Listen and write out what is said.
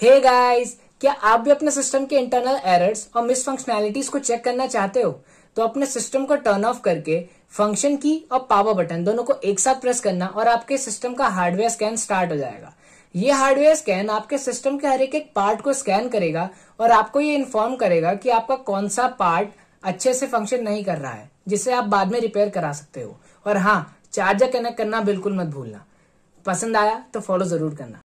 hey guys क्या आप भी अपने सिस्टम के इंटरनल एरर्स और मिस फंक्शनैलिटीज को चेक करना चाहते हो तो अपने सिस्टम को टर्न ऑफ करके फंक्शन की और पावर बटन दोनों को एक साथ प्रेस करना और आपके सिस्टम का हार्डवेयर स्कैन स्टार्ट हो जाएगा ये हार्डवेयर स्कैन आपके सिस्टम के हर एक एक पार्ट को स्कैन करेगा और आपको ये इन्फॉर्म करेगा कि आपका कौन सा पार्ट अच्छे से फंक्शन नहीं कर रहा है जिसे आप बाद में रिपेयर करा सकते हो और हाँ चार्जर कनेक्ट करना बिल्कुल मत भूलना पसंद आया तो फॉलो जरूर करना